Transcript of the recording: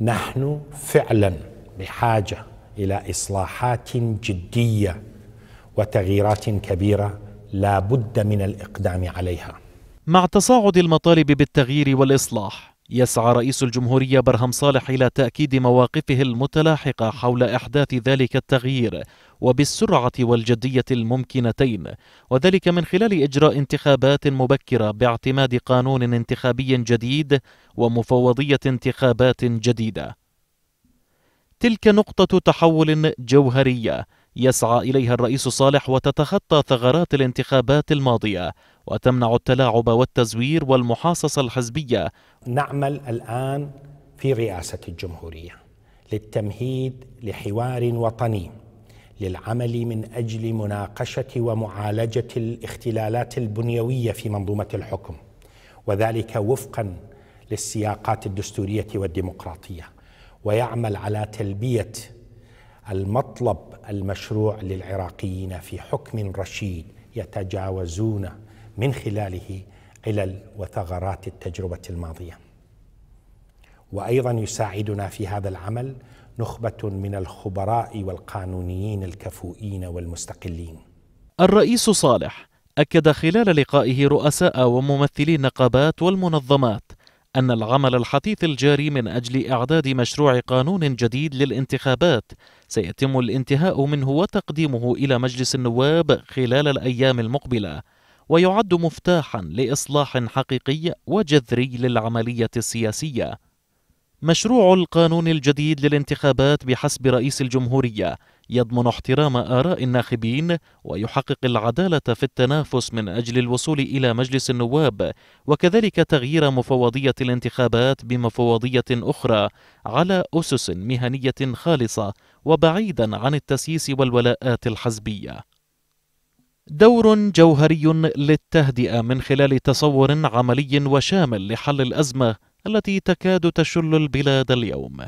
نحن فعلا بحاجه الى اصلاحات جديه وتغييرات كبيره لا بد من الاقدام عليها مع تصاعد المطالب بالتغيير والاصلاح يسعى رئيس الجمهورية برهم صالح إلى تأكيد مواقفه المتلاحقة حول إحداث ذلك التغيير وبالسرعة والجدية الممكنتين وذلك من خلال إجراء انتخابات مبكرة باعتماد قانون انتخابي جديد ومفوضية انتخابات جديدة تلك نقطة تحول جوهرية يسعى إليها الرئيس صالح وتتخطى ثغرات الانتخابات الماضية وتمنع التلاعب والتزوير والمحاصصة الحزبية نعمل الآن في رئاسة الجمهورية للتمهيد لحوار وطني للعمل من أجل مناقشة ومعالجة الاختلالات البنيوية في منظومة الحكم وذلك وفقا للسياقات الدستورية والديمقراطية ويعمل على تلبية المطلب المشروع للعراقيين في حكم رشيد يتجاوزون من خلاله علل وثغرات التجربه الماضيه وايضا يساعدنا في هذا العمل نخبه من الخبراء والقانونيين الكفؤين والمستقلين الرئيس صالح اكد خلال لقائه رؤساء وممثلي النقابات والمنظمات أن العمل الحثيث الجاري من أجل إعداد مشروع قانون جديد للانتخابات سيتم الانتهاء منه وتقديمه إلى مجلس النواب خلال الأيام المقبلة ويعد مفتاحا لإصلاح حقيقي وجذري للعملية السياسية مشروع القانون الجديد للانتخابات بحسب رئيس الجمهورية يضمن احترام آراء الناخبين ويحقق العدالة في التنافس من أجل الوصول إلى مجلس النواب وكذلك تغيير مفوضية الانتخابات بمفوضية أخرى على أسس مهنية خالصة وبعيدا عن التسييس والولاءات الحزبية دور جوهري للتهدئة من خلال تصور عملي وشامل لحل الأزمة التي تكاد تشل البلاد اليوم